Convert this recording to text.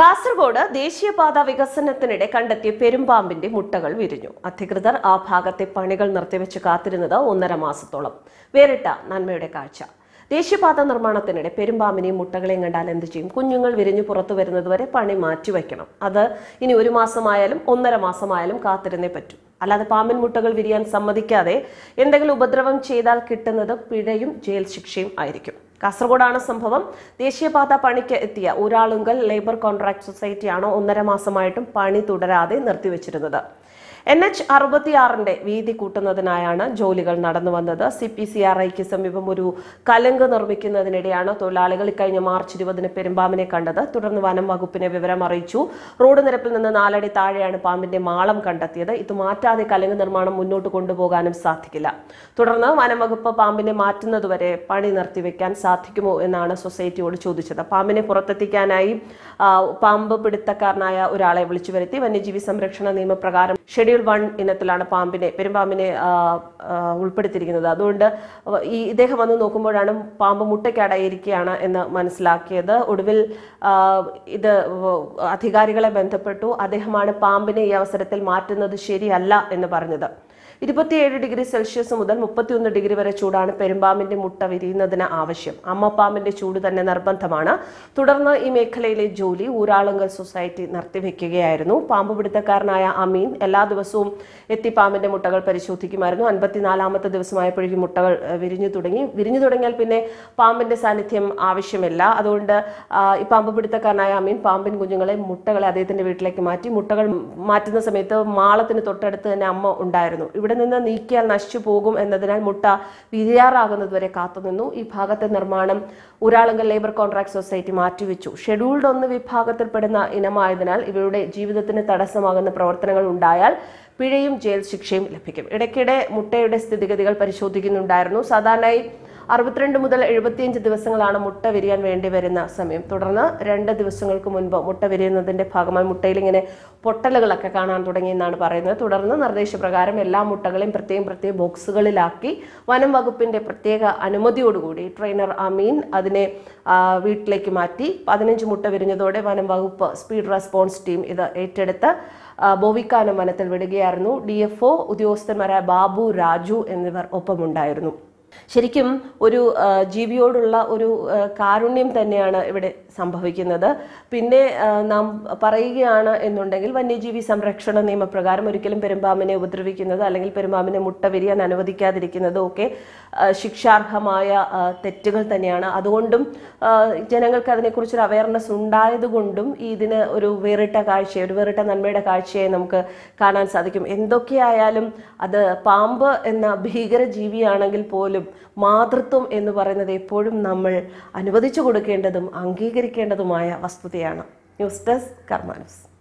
കാസർഗോഡ് ദേശീയപാത വികസനത്തിനിടെ കണ്ടെത്തിയ പെരുമ്പാമ്പിന്റെ മുട്ടകൾ വിരിഞ്ഞു അധികൃതർ ആ ഭാഗത്തെ പണികൾ നിർത്തിവെച്ച് കാത്തിരുന്നത് ഒന്നര മാസത്തോളം വേറിട്ട നന്മയുടെ കാഴ്ച ദേശീയപാത നിർമ്മാണത്തിനിടെ പെരുമ്പാമ്പിനെയും മുട്ടകളെയും കണ്ടാൽ എന്ത് ചെയ്യും കുഞ്ഞുങ്ങൾ വിരിഞ്ഞു പുറത്തു വരുന്നതുവരെ പണി മാറ്റിവെക്കണം അത് ഇനി ഒരു മാസമായാലും ഒന്നര മാസമായാലും കാത്തിരുന്നേ പറ്റൂ അല്ലാതെ പാമ്പിൻ മുട്ടകൾ വിരിയാൻ സമ്മതിക്കാതെ എന്തെങ്കിലും ഉപദ്രവം ചെയ്താൽ കിട്ടുന്നത് പിഴയും ജയിൽ ശിക്ഷയും ആയിരിക്കും കാസർഗോഡാണ് സംഭവം ദേശീയപാത പണിക്ക് എത്തിയ ഊരാളുങ്കൽ ലേബർ കോൺട്രാക്ട് സൊസൈറ്റിയാണ് ഒന്നര മാസമായിട്ടും പണി തുടരാതെ നിർത്തിവച്ചിരുന്നത് എൻ എച്ച് അറുപത്തിയാറിന്റെ വീതി കൂട്ടുന്നതിനായാണ് ജോലികൾ നടന്നു വന്നത് സി പി സി ആർ ഐക്ക് സമീപം ഒരു കലങ്ക് നിർമ്മിക്കുന്നതിനിടെയാണ് തൊഴിലാളികൾ ഇക്കഴിഞ്ഞ മാർച്ച് ഇരുപതിന് പെരുമ്പാമ്പിനെ കണ്ടത് തുടർന്ന് വനം വകുപ്പിനെ വിവരം അറിയിച്ചു റോഡ് നിരപ്പിൽ നിന്ന് നാലടി താഴെയാണ് പാമ്പിന്റെ മാളം കണ്ടെത്തിയത് ഇത് മാറ്റാതെ കലങ്ക് നിർമ്മാണം മുന്നോട്ട് കൊണ്ടുപോകാനും സാധിക്കില്ല തുടർന്ന് വനം വകുപ്പ് പാമ്പിനെ മാറ്റുന്നതുവരെ പണി നിർത്തിവെക്കാൻ സാധിക്കുമോ എന്നാണ് സൊസൈറ്റിയോട് ചോദിച്ചത് പാമ്പിനെ പുറത്തെത്തിക്കാനായി പാമ്പ് പിടുത്തക്കാരനായ ഒരാളെ വിളിച്ചു വരുത്തി വന്യജീവി സംരക്ഷണ നിയമപ്രകാരം ഷെഡ്യൂൾ ഷെഡ്യൂൾ വൺ ഇനത്തിലാണ് പാമ്പിനെ പെരുമ്പാമ്പിനെ ഉൾപ്പെടുത്തിയിരിക്കുന്നത് അതുകൊണ്ട് ഈ ഇദ്ദേഹം വന്ന് നോക്കുമ്പോഴാണ് പാമ്പ് മുട്ടയ്ക്കടയിരിക്കുകയാണ് എന്ന് മനസ്സിലാക്കിയത് ഒടുവിൽ ഇത് അധികാരികളെ ബന്ധപ്പെട്ടു അദ്ദേഹമാണ് പാമ്പിനെ ഈ അവസരത്തിൽ മാറ്റുന്നത് ശരിയല്ല എന്ന് പറഞ്ഞത് ഇരുപത്തിയേഴ് ഡിഗ്രി സെൽഷ്യസ് മുതൽ മുപ്പത്തിയൊന്ന് ഡിഗ്രി വരെ ചൂടാണ് പെരുമ്പാമ്പിന്റെ മുട്ട വിരിയുന്നതിന് ആവശ്യം അമ്മപ്പാമ്പിന്റെ ചൂട് തന്നെ നിർബന്ധമാണ് തുടർന്ന് ഈ മേഖലയിലെ ജോലി ഊരാളുങ്കൽ സൊസൈറ്റി നിർത്തിവെക്കുകയായിരുന്നു പാമ്പുപിടുത്തക്കാരനായ അമീൻ എല്ലാ ദിവസവും എത്തി പാമ്പിന്റെ മുട്ടകൾ പരിശോധിക്കുമായിരുന്നു അൻപത്തിനാലാമത്തെ ദിവസമായപ്പോഴേക്കും മുട്ടകൾ വിരിഞ്ഞു തുടങ്ങി വിരിഞ്ഞു തുടങ്ങിയാൽ പിന്നെ പാമ്പിന്റെ സാന്നിധ്യം ആവശ്യമില്ല അതുകൊണ്ട് ഈ പാമ്പുപിടുത്തക്കാരനായ അമീൻ പാമ്പിൻ കുഞ്ഞുങ്ങളെ മുട്ടകളെ അദ്ദേഹത്തിന്റെ വീട്ടിലേക്ക് മാറ്റി മുട്ടകൾ മാറ്റുന്ന സമയത്ത് മാളത്തിന് തൊട്ടടുത്ത് തന്നെ അമ്മ ഉണ്ടായിരുന്നു ഇവിടെ അവിടെ നിന്ന് നീക്കിയാൽ നശിച്ചു പോകും എന്നതിനാൽ മുട്ട വിരിയാറാകുന്നതുവരെ കാത്തുനിന്നു ഈ ഭാഗത്തെ നിർമ്മാണം ഊരാളുങ്കൽ ലേബർ കോൺട്രാക്ട് സൊസൈറ്റി മാറ്റിവെച്ചു ഷെഡ്യൂൾഡ് ഒന്ന് വിഭാഗത്തിൽപ്പെടുന്ന ഇനമായതിനാൽ ഇവരുടെ ജീവിതത്തിന് തടസ്സമാകുന്ന പ്രവർത്തനങ്ങൾ ഉണ്ടായാൽ പിഴയും ജയിൽ ശിക്ഷയും ലഭിക്കും ഇടയ്ക്കിടെ മുട്ടയുടെ സ്ഥിതിഗതികൾ പരിശോധിക്കുന്നുണ്ടായിരുന്നു സാധാരണയായി അറുപത്തിരണ്ട് മുതൽ എഴുപത്തിയഞ്ച് ദിവസങ്ങളാണ് മുട്ട വിരിയാൻ വേണ്ടി വരുന്ന സമയം തുടർന്ന് രണ്ട് ദിവസങ്ങൾക്ക് മുൻപ് മുട്ട വിരിയുന്നതിന്റെ ഭാഗമായി മുട്ടയിൽ ഇങ്ങനെ പൊട്ടലുകളൊക്കെ കാണാൻ തുടങ്ങിയെന്നാണ് പറയുന്നത് തുടർന്ന് നിർദ്ദേശപ്രകാരം എല്ലാ മുട്ടകളെയും പ്രത്യേകം പ്രത്യേക ബോക്സുകളിലാക്കി വനം വകുപ്പിന്റെ പ്രത്യേക അനുമതിയോടുകൂടി ട്രെയിനർ അമീൻ അതിനെ വീട്ടിലേക്ക് മാറ്റി പതിനഞ്ച് മുട്ട വിരിഞ്ഞതോടെ വനം വകുപ്പ് സ്പീഡ് റെസ്പോൺസ് ടീം ഇത് ഏറ്റെടുത്ത് ബോവിക്കാനം വനത്തിൽ വിടുകയായിരുന്നു ഡി എഫ് ഒ ഉദ്യോഗസ്ഥന്മാരായ ബാബു രാജു എന്നിവർ ഒപ്പമുണ്ടായിരുന്നു ശരിക്കും ഒരു ജീവിയോടുള്ള ഒരു കാരുണ്യം തന്നെയാണ് ഇവിടെ സംഭവിക്കുന്നത് പിന്നെ നാം പറയുകയാണ് എന്നുണ്ടെങ്കിൽ വന്യജീവി സംരക്ഷണ നിയമപ്രകാരം ഒരിക്കലും പെരുമ്പാമ്പിനെ ഉപദ്രവിക്കുന്നത് അല്ലെങ്കിൽ പെരുമ്പാമ്പിനെ മുട്ട വിരിയാൻ അനുവദിക്കാതിരിക്കുന്നതും ഒക്കെ ശിക്ഷാർഹമായ തെറ്റുകൾ തന്നെയാണ് അതുകൊണ്ടും ജനങ്ങൾക്ക് അതിനെക്കുറിച്ചൊരു അവയർനെസ് ഉണ്ടായതുകൊണ്ടും ഇതിന് ഒരു വേറിട്ട കാഴ്ച ഒരു വേറിട്ട നന്മയുടെ കാഴ്ചയെ നമുക്ക് കാണാൻ സാധിക്കും എന്തൊക്കെയായാലും അത് പാമ്പ് എന്ന ഭീകര ജീവിയാണെങ്കിൽ പോലും ജീവിതത്തിലും മാതൃത്വം എന്ന് പറയുന്നത് എപ്പോഴും നമ്മൾ അനുവദിച്ചു കൊടുക്കേണ്ടതും അംഗീകരിക്കേണ്ടതുമായ വസ്തുതയാണ് ന്യൂസ് ഡെസ്ക് കർമാനസ്